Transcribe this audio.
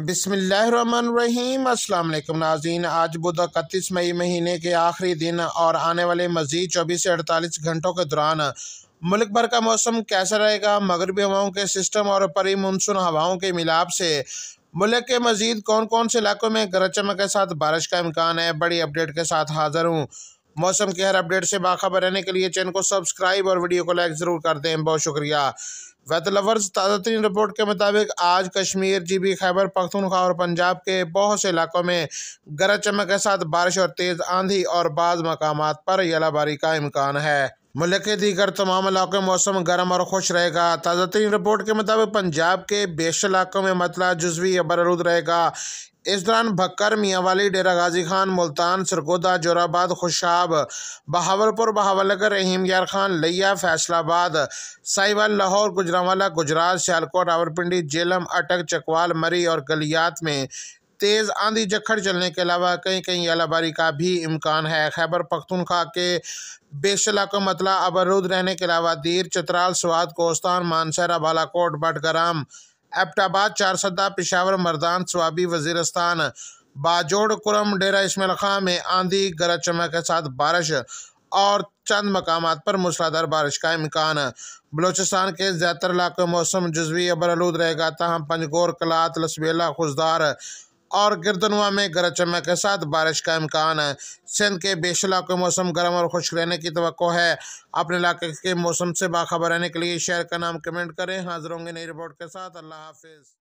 बिसमीम अल्लाम नाजीन आज बुध इकतीस मई महीने के आखिरी दिन और आने वाले मज़ीद चौबीस से अड़तालीस घंटों के दौरान मुल्क भर का मौसम कैसा रहेगा मगरबी हवाओं के सिस्टम और परी मानसून हवाओं के मिलाप से मुल्क के मजीद कौन कौन से इलाकों में गरज चमक के साथ बारिश का इम्कान है बड़ी अपडेट के साथ हाजिर हूँ मौसम के हर अपडेट से बाखबर रहने के लिए चैनल को सब्सक्राइब और वीडियो को लाइक ज़रूर कर दें बहुत शुक्रिया वेदर लवर्स ताज़ा तरीन रिपोर्ट के मुताबिक आज कश्मीर जीबी खैबर पख्तूनख्वा और पंजाब के बहुत से इलाकों में गरज चमक के साथ बारिश और तेज़ आंधी और बाज़ मकाम पर यलाबारी का इम्कान है मुल्क के दीगर तमाम इलाकों में मौसम गर्म और खुश रहेगा ताज़ा तरीन रिपोर्ट के मुताबिक पंजाब के बेश इलाकों में मतला जजवी या बरूद रहेगा इस दौरान भक्कर मियाँवाली डेरा गाजी खान मुल्तान सरगोदा जोराबाद खुशाब बहावलपुर बहावलगर रहीम यार खान लिया फैसलाबाद साहिवाल लाहौर गुजरावाला गुजरात सियालकोट रावलपिंडी जेलम अटक चकवाल मरी और गलियात में तेज़ आंधी जखड़ चलने के अलावा कहीं कहीं आलाबारी का भी इम्कान है खैबर पख्तूनखा के बेशला को मतला अबरूद रहने के अलावा दीर चतराल स्वाद कोस्तान मानसरा बालाकोट बटगराम एबटाबाद चारसदा पिशावर मर्दान स्वाबी वजीरस्तान बाजोड़ कुरम डेरा इसमल खां में आंधी गरज चमक के साथ बारिश और चंद मकाम पर मूसलाधार बारिश का इम्कान बलोचिस्तान के ज़्यादातर इलाकों मौसम जजवी अबरलूद रहेगा तहम पंजगोर कलात लसबेला खुशदार और गिरदनुमा में गरज चमक के साथ बारिश का इम्कान है सिंध के बेश इलाकों मौसम गर्म और खुश्क रहने की तो है अपने इलाके के मौसम से बाखबर रहने के लिए शहर का नाम कमेंट करें हाजिर होंगे नई रिपोर्ट के साथ अल्लाह हाफिज़